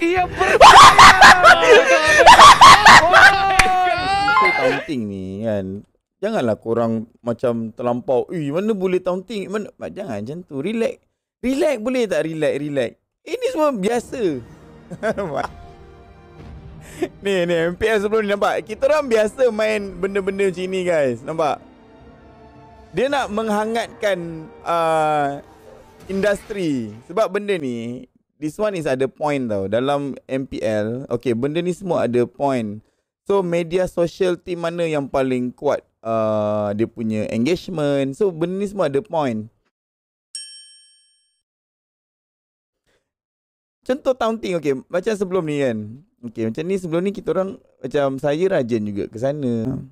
Ia berbahaya taunting ni kan Janganlah korang macam terlampau Eh mana boleh taunting mana? Jangan macam tu Relax Relax boleh tak relax relax Ini eh, semua biasa Ni ni MPS sebelum ni nampak Kita orang biasa main benda-benda macam ni guys Nampak Dia nak menghangatkan uh, Industri Sebab benda ni this one is ada point tau dalam MPL okay benda ni semua ada point so media social team mana yang paling kuat uh, dia punya engagement so benda ni semua ada point contoh taunting okay macam sebelum ni kan okay macam ni sebelum ni kita orang macam saya rajin juga ke sana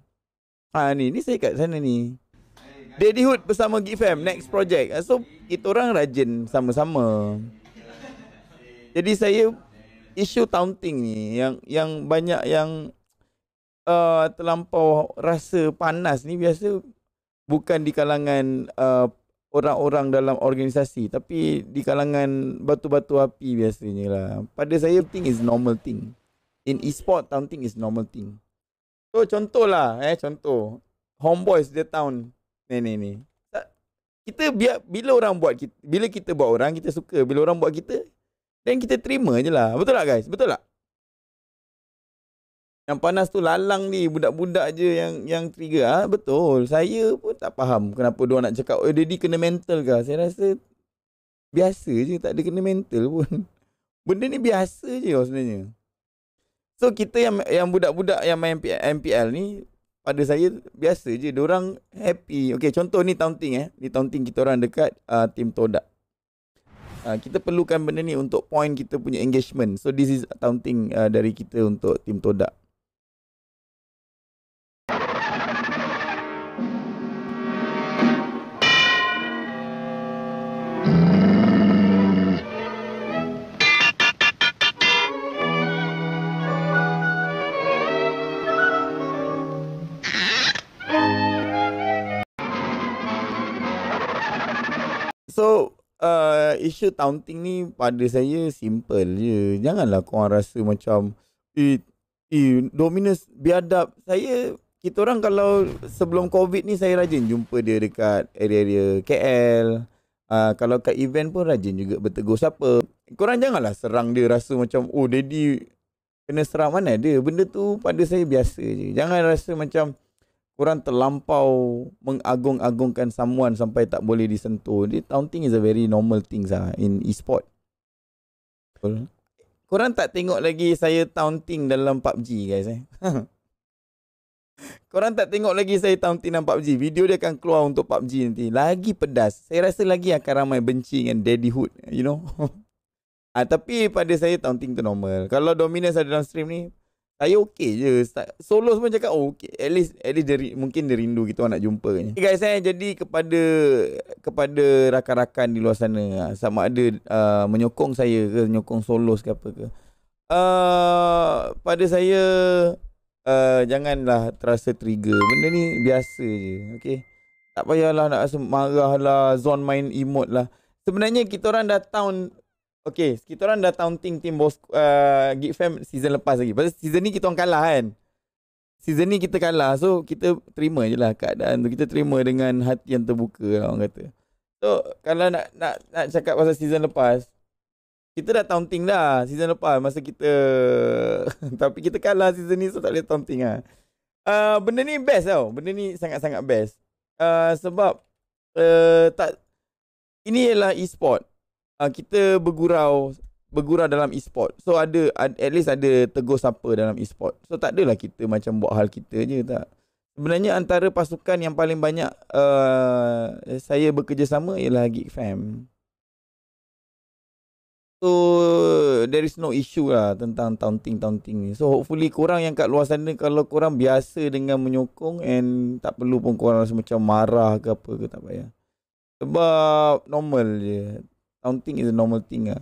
ha ni ni saya kat sana ni Daddyhood bersama Gifam next project so kita orang rajin sama-sama jadi saya isu taunting ni yang yang banyak yang uh, terlampau rasa panas ni biasa bukan di kalangan uh, orang-orang dalam organisasi tapi di kalangan batu-batu api biasanya lah. Pada saya thing is normal thing. In e-sport taunting is normal thing. So contohlah eh contoh homeboys the town ni ni ni. Kita biar bila orang buat kita, bila kita buat orang kita suka bila orang buat kita dan kita terima je lah. Betul tak guys? Betul tak? Yang panas tu lalang ni budak-budak je yang yang trigger ha? betul saya pun tak faham kenapa dia nak cakap oh daddy kena mental ke saya rasa biasa je tak ada kena mental pun benda ni biasa je sebenarnya so kita yang yang budak-budak yang main MPL ni pada saya biasa je dia orang happy okay contoh ni taunting eh ni taunting kita orang dekat uh, ah, team todak Ah, kita perlukan benda ni untuk point kita punya engagement. So this is accounting uh, dari kita untuk tim todak. Asia taunting ni pada saya simple je. Janganlah kau rasa macam eh, eh dominus biadap. Saya kita orang kalau sebelum COVID ni saya rajin jumpa dia dekat area-area KL. Uh, ah, kalau kat event pun rajin juga bertegur siapa. Korang janganlah serang dia rasa macam oh daddy kena serang mana dia. Benda tu pada saya biasa je. Jangan rasa macam Orang terlampau mengagung-agungkan someone sampai tak boleh disentuh. The taunting is a very normal thing lah in e-sport. Betul. Korang tak tengok lagi saya taunting dalam PUBG guys eh. Korang tak tengok lagi saya taunting dalam PUBG. Video dia akan keluar untuk PUBG nanti. Lagi pedas. Saya rasa lagi akan ramai benci dengan daddyhood. You know? ah, tapi pada saya taunting tu normal. Kalau Dominus ada dalam stream ni, saya okey je solo semua cakap oh, okey at least at least dia, mungkin dia rindu kita orang nak jumpa kan okay, guys eh jadi kepada kepada rakan-rakan di luar sana ha, sama ada uh, menyokong saya ke menyokong solo ke apa ke uh, pada saya uh, janganlah terasa trigger benda ni biasa je okey tak payahlah nak rasa marah lah zone main emote lah sebenarnya kita orang dah tahun Okay, kita orang dah taunting tim Bos uh, Geek Fam season lepas lagi. Pasal season ni kita orang kalah kan. Season ni kita kalah. So, kita terima je lah keadaan tu. Kita terima dengan hati yang terbuka lah orang kata. So, kalau nak nak nak cakap pasal season lepas, kita dah taunting dah season lepas masa kita tapi kita kalah season ni so tak boleh taunting lah. Uh, benda ni best tau. Benda ni sangat-sangat best. Uh, sebab uh, tak ini ialah e-sport uh, kita bergurau bergurau dalam e-sport. So ada at least ada tegur siapa dalam e-sport. So tak adalah kita macam buat hal kita je tak. Sebenarnya antara pasukan yang paling banyak uh, saya bekerjasama ialah Geek Fam. So there is no issue lah tentang taunting-taunting ni. So hopefully korang yang kat luar sana kalau korang biasa dengan menyokong and tak perlu pun korang rasa macam marah ke apa ke tak payah. Sebab normal je taunting is a normal thing ah.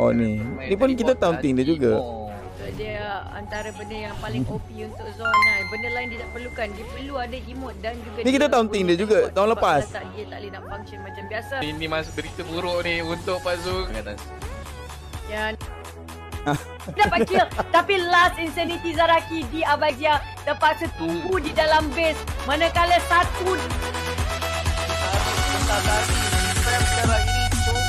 Oh ni. Ni pun kita taunting dia juga. So, dia antara benda yang paling OP untuk zone lah. Benda lain dia tak perlukan. Dia perlu ada emote dan juga Ni kita taunting dia juga tahun lepas. Tak dia tak boleh nak function macam biasa. Ini masa berita buruk ni untuk Pak Zul. Ya. Dapat kill Tapi last insanity Zaraki di Abadia Terpaksa tunggu di dalam base Manakala satu Zaraki Zaraki Zaraki Zaraki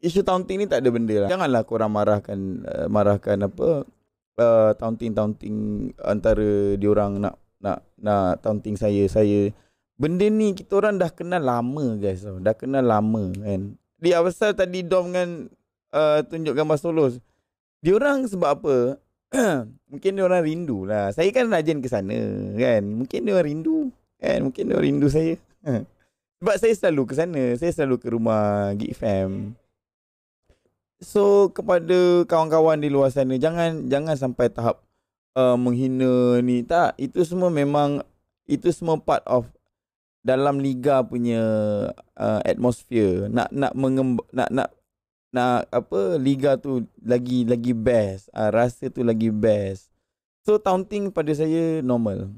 isu taunting ni tak ada benda lah. Janganlah korang marahkan uh, marahkan apa uh, eh, taunting-taunting antara diorang nak nak nak taunting saya saya benda ni kita orang dah kenal lama guys dah kenal lama kan dia pasal tadi Dom dengan uh, eh, tunjuk gambar solo dia sebab apa mungkin dia orang rindu lah saya kan rajin ke sana kan mungkin dia orang rindu kan mungkin dia orang rindu saya sebab saya selalu ke sana saya selalu ke rumah Geek Fam So kepada kawan-kawan di luar sana jangan jangan sampai tahap uh, menghina ni tak. Itu semua memang itu semua part of dalam liga punya uh, atmosphere nak nak mengemb- nak nak nak apa liga tu lagi lagi best. Uh, rasa tu lagi best. So taunting pada saya normal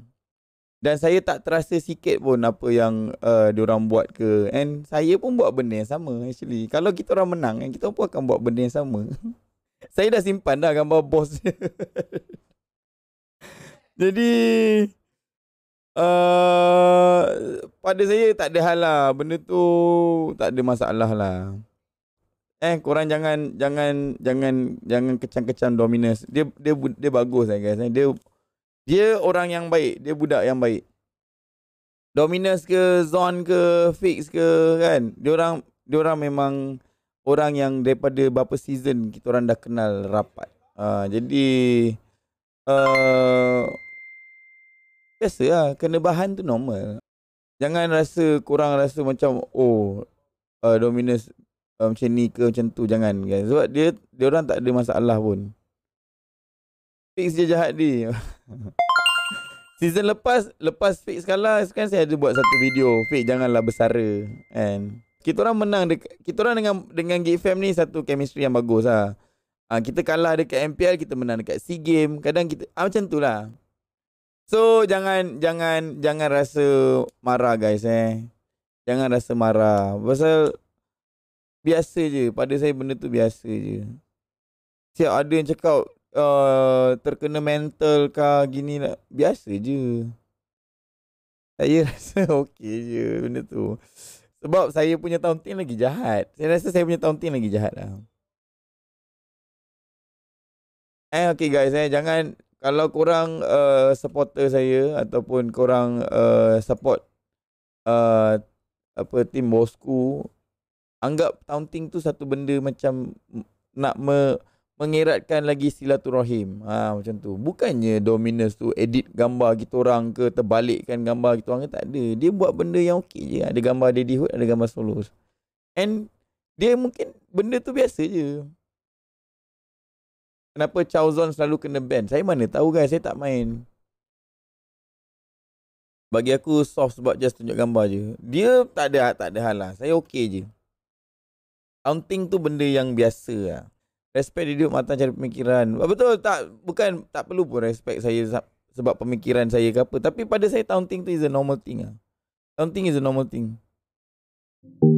dan saya tak terasa sikit pun apa yang uh, diorang buat ke and saya pun buat benda yang sama actually kalau kita orang menang kan kita pun akan buat benda yang sama saya dah simpan dah gambar bos dia. jadi uh, pada saya tak ada hal lah benda tu tak ada masalah lah eh korang jangan jangan jangan jangan kecam-kecam dominus dia dia dia bagus eh guys dia dia orang yang baik. Dia budak yang baik. Dominus ke, Zon ke, Fix ke kan. Dia orang dia orang memang orang yang daripada berapa season kita orang dah kenal rapat. Uh, jadi uh, eh, biasalah kena bahan tu normal. Jangan rasa kurang rasa macam oh uh, Dominus uh, macam ni ke macam tu jangan guys. Kan? Sebab dia dia orang tak ada masalah pun fix je jahat ni. Season lepas, lepas fix kalah, sekarang saya ada buat satu video. Fix janganlah bersara. And kita orang menang dekat kita orang dengan dengan Gate Fam ni satu chemistry yang bagus lah. Ha, kita kalah dekat MPL, kita menang dekat SEA Game. Kadang kita ha, macam tu lah. So jangan jangan jangan rasa marah guys eh. Jangan rasa marah. Pasal biasa je. Pada saya benda tu biasa je. Siap ada yang cakap Uh, terkena mental ke gini lah. Biasa je. Saya rasa okey je benda tu. Sebab saya punya taunting lagi jahat. Saya rasa saya punya taunting lagi jahat lah. Eh okey guys eh. Jangan kalau korang uh, supporter saya ataupun korang uh, support uh, apa tim bosku anggap taunting tu satu benda macam nak me, mengeratkan lagi silaturahim. Ha macam tu. Bukannya Dominus tu edit gambar kita orang ke terbalikkan gambar kita orang ke tak ada. Dia buat benda yang okey je. Ada gambar Daddy Hood, ada gambar Solo. And dia mungkin benda tu biasa je. Kenapa Chauzon selalu kena ban? Saya mana tahu guys, saya tak main. Bagi aku soft sebab just tunjuk gambar je. Dia tak ada tak ada hal lah. Saya okey je. Counting tu benda yang biasa lah respect hidup matang cari pemikiran. Ah, betul tak bukan tak perlu pun respect saya sebab pemikiran saya ke apa. Tapi pada saya taunting tu is a normal thing ah. Taunting is a normal thing. Mm.